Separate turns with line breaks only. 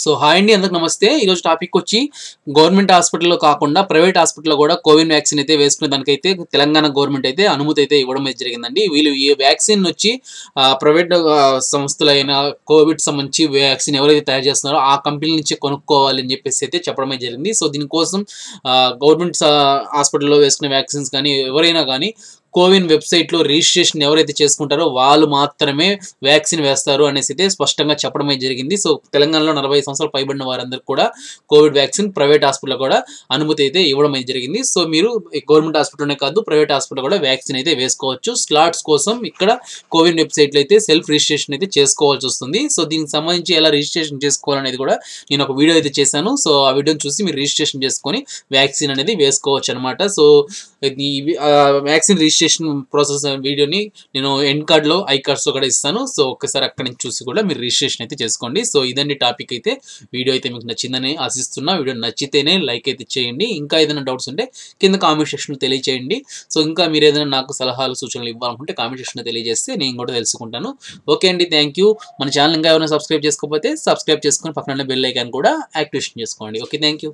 so hi అండి అందరికి నమస్తే ఈరోజు టాపిక్ వచ్చి గవర్నమెంట్ హాస్పిటల్లో కాకుండా ప్రైవేట్ హాస్పిటల్లో కూడా కోవిడ్ వ్యాక్సిన్ అయితే వేసుకునే దానికైతే తెలంగాణ గవర్నమెంట్ అయితే అనుమతి అయితే ఇవ్వడం అయితే జరిగిందండి వీళ్ళు ఈ వ్యాక్సిన్ వచ్చి ప్రైవేట్ సంస్థలైన కోవిడ్ సంబంధించి వ్యాక్సిన్ ఎవరైతే తయారు చేస్తున్నారో ఆ కంపెనీ నుంచి కొనుక్కోవాలని చెప్పేసి అయితే చెప్పడమే జరిగింది సో దీనికోసం గవర్నమెంట్ హాస్పిటల్లో వేసుకునే వ్యాక్సిన్స్ కానీ ఎవరైనా కానీ కోవిన్ వెబ్సైట్లో రిజిస్ట్రేషన్ ఎవరైతే చేసుకుంటారో వాళ్ళు మాత్రమే వ్యాక్సిన్ వేస్తారు అనేసి అయితే స్పష్టంగా చెప్పడమే జరిగింది సో తెలంగాణలో నలభై సంవత్సరాలు పైబడిన వారందరూ కూడా కోవిడ్ వ్యాక్సిన్ ప్రైవేట్ హాస్పిటల్ కూడా అనుమతి అయితే ఇవ్వడం జరిగింది సో మీరు గవర్నమెంట్ హాస్పిటల్నే కాదు ప్రైవేట్ హాస్పిటల్ కూడా వ్యాక్సిన్ అయితే వేసుకోవచ్చు స్లాట్స్ కోసం ఇక్కడ కోవిన్ వెబ్సైట్లో అయితే సెల్ఫ్ రిజిస్ట్రేషన్ అయితే చేసుకోవాల్సి వస్తుంది సో దీనికి సంబంధించి ఎలా రిజిస్ట్రేషన్ చేసుకోవాలనేది కూడా నేను ఒక వీడియో అయితే చేశాను సో ఆ వీడియోని చూసి మీరు రిజిస్ట్రేషన్ చేసుకొని వ్యాక్సిన్ అనేది వేసుకోవచ్చు అనమాట so vaccine registration registration process వీడియోని నేను ఎండ్ కార్డ్లో ఐ కార్డ్స్ కూడా ఇస్తాను సో ఒక్కసారి అక్కడి నుంచి చూసి కూడా మీరు రిజిస్ట్రేషన్ అయితే చేసుకోండి సో ఇదండి టాపిక్ అయితే వీడియో అయితే మీకు నచ్చిందని ఆశిస్తున్నా వీడియో నచ్చితేనే లైక్ అయితే చేయండి ఇంకా ఏదైనా డౌట్స్ ఉంటే కింద కామెంట్ సెక్షన్ తెలియచేయండి సో ఇంకా మీరు ఏదైనా నాకు సలహాలు సూచనలు ఇవ్వాలనుకుంటే కామెంట్ సెక్షన్ తెలియజేస్తే నేను కూడా తెలుసుకుంటాను ఓకే అండి థ్యాంక్ యూ మన ఛానల్ ఇంకా ఎవరైనా సబ్స్క్రైబ్ చేసుకోకపోతే సబ్స్క్రైబ్ చేసుకుని పక్కన బెల్ ఐకాన్ కూడా యాక్టివేషన్ చేసుకోండి ఓకే థ్యాంక్ యూ